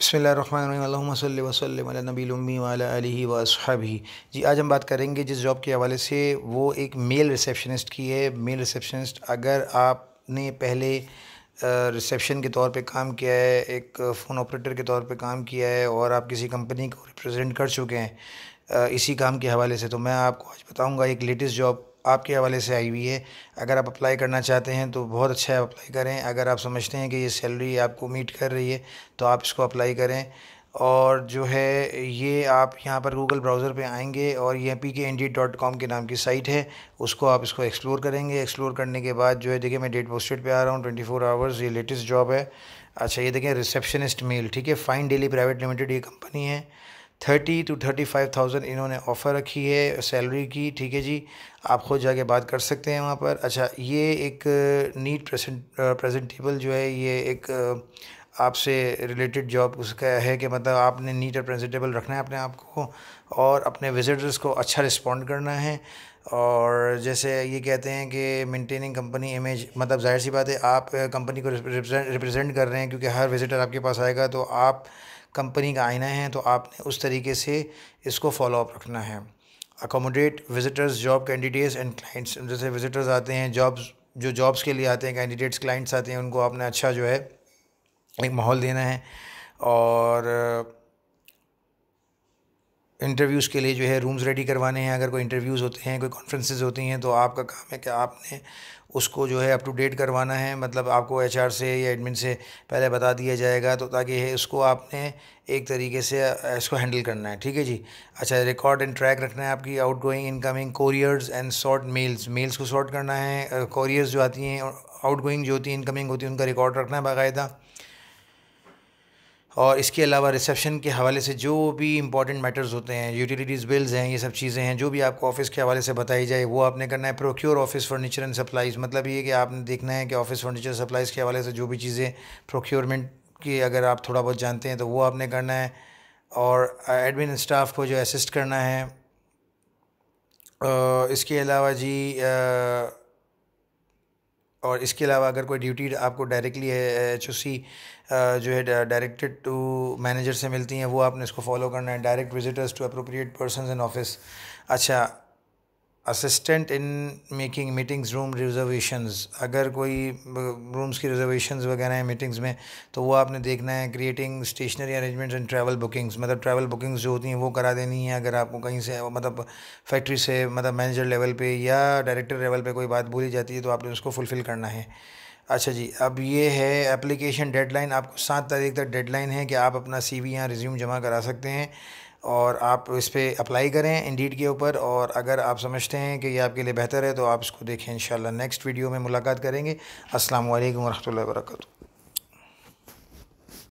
बसमिल वसलम उम्मी वाली वसहबी जी आज हम बात करेंगे जिस जॉब के हवाले से वो एक मेल रिसेप्शनिस्ट की है मेल रिसेप्शनिस्ट अगर आपने पहले रिसेप्शन के तौर पे काम किया है एक फ़ोन ऑपरेटर के तौर पे काम किया है और आप किसी कंपनी को रिप्रेजेंट कर चुके हैं इसी काम के हवाले से तो मैं आपको आज बताऊंगा एक लेटेस्ट जॉब आपके हवाले से आई हुई है अगर आप अप्लाई करना चाहते हैं तो बहुत अच्छा है अप्लाई करें अगर आप समझते हैं कि ये सैलरी आपको मीट कर रही है तो आप इसको अप्लाई करें और जो है ये आप यहाँ पर गूगल ब्राउज़र पे आएंगे और ये पी के एन डी डॉट कॉम के नाम की साइट है उसको आप इसको एक्सप्लोर करेंगे एक्सप्लोर करने के बाद जो है देखिए मैं डेट पोस्टेड पे आ रहा हूँ ट्वेंटी फोर आवर्स ये लेटेस्ट जॉब है अच्छा ये देखें रिसेप्शनिस्ट मेल ठीक है फ़ाइन डेली प्राइवेट लिमिटेड ये कंपनी है thirty two thirty five thousand इन्होंने ऑफ़र रखी है सैलरी की ठीक है जी आप खुद जाके बात कर सकते हैं वहाँ पर अच्छा ये एक नीट प्रेजेंटेबल जो है ये एक आपसे रिलेटेड जॉब उसका है कि मतलब आपने नीट और प्रेजेंटेबल रखना है अपने आप को और अपने विजिटर्स को अच्छा रिस्पॉन्ड करना है और जैसे ये कहते हैं कि मेंटेनिंग कंपनी इमेज मतलब जाहिर सी बात है आप कंपनी को रिप्रेजेंट कर रहे हैं क्योंकि हर विज़िटर आपके पास आएगा तो आप कंपनी का आईना है तो आपने उस तरीके से इसको फॉलोअप रखना है accommodate visitors job candidates and clients जैसे विजिटर्स आते हैं जॉब्स जो जॉब्स के लिए आते हैं कैंडिडेट्स क्लाइंट्स आते हैं उनको आपने अच्छा जो है एक माहौल देना है और इंटरव्यूज़ के लिए जो है रूम्स रेडी करवाने हैं अगर कोई इंटरव्यूज़ होते हैं कोई कॉन्फ्रेंसेज होती हैं तो आपका काम है कि आपने उसको जो है अप टू डेट करवाना है मतलब आपको एच से या एडमिन से पहले बता दिया जाएगा तो ताकि है उसको आपने एक तरीके से इसको हैंडल करना है ठीक है जी अच्छा रिकॉर्ड एंड ट्रैक रखना है आपकी outgoing incoming couriers and short mails mails को शॉर्ट करना है कोरियर्स जो आती हैं आउट गोइंग जो होती है इनकमिंग होती है उनका रिकॉर्ड रखना है बाकायदा और इसके अलावा रिसेप्शन के हवाले से जो भी इंपॉर्टेंट मैटर्स होते हैं यूटिलिटीज़ बिल्स हैं ये सब चीज़ें हैं जो भी आपको ऑफिस के हवाले से बताई जाए वो आपने करना है procure office furniture and supplies मतलब ये कि आपने देखना है कि ऑफिस फर्नीचर सप्लाइज़ के हवाले से जो भी चीज़ें प्रोक्योरमेंट की अगर आप थोड़ा बहुत जानते हैं तो वो आपने करना है और एडमिन स्टाफ को जो असिस्ट करना है इसके अलावा जी और इसके अलावा अगर कोई ड्यूटी आपको डायरेक्टली एच ओ सी जो है डायरेक्टेड टू मैनेजर से मिलती हैं वो आपने इसको फॉलो करना है direct visitors to appropriate person in office अच्छा assistant in making meetings room reservations अगर कोई रूम्स की रिजर्वेशंस वगैरह हैं मीटिंग्स में तो वो आपने देखना है creating stationery arrangements and travel bookings मतलब ट्रैवल बुकिंग्स जो होती हैं वो करा देनी है अगर आपको कहीं से मतलब फैक्ट्री से मतलब मैनेजर लेवल पे या डायरेक्टर लेवल पे कोई बात बोली जाती है तो आपने उसको फुलफ़िल करना है अच्छा जी अब ये है एप्लीकेशन डेडलाइन आपको सात तारीख तक डेडलाइन है कि आप अपना सी वी यहाँ रिज्यूम जमा करा सकते हैं और आप इस पर अप्लाई करें इंडीड के ऊपर और अगर आप समझते हैं कि ये आपके लिए बेहतर है तो आप इसको देखें इन नेक्स्ट वीडियो में मुलाकात करेंगे असल वरहमल वर्का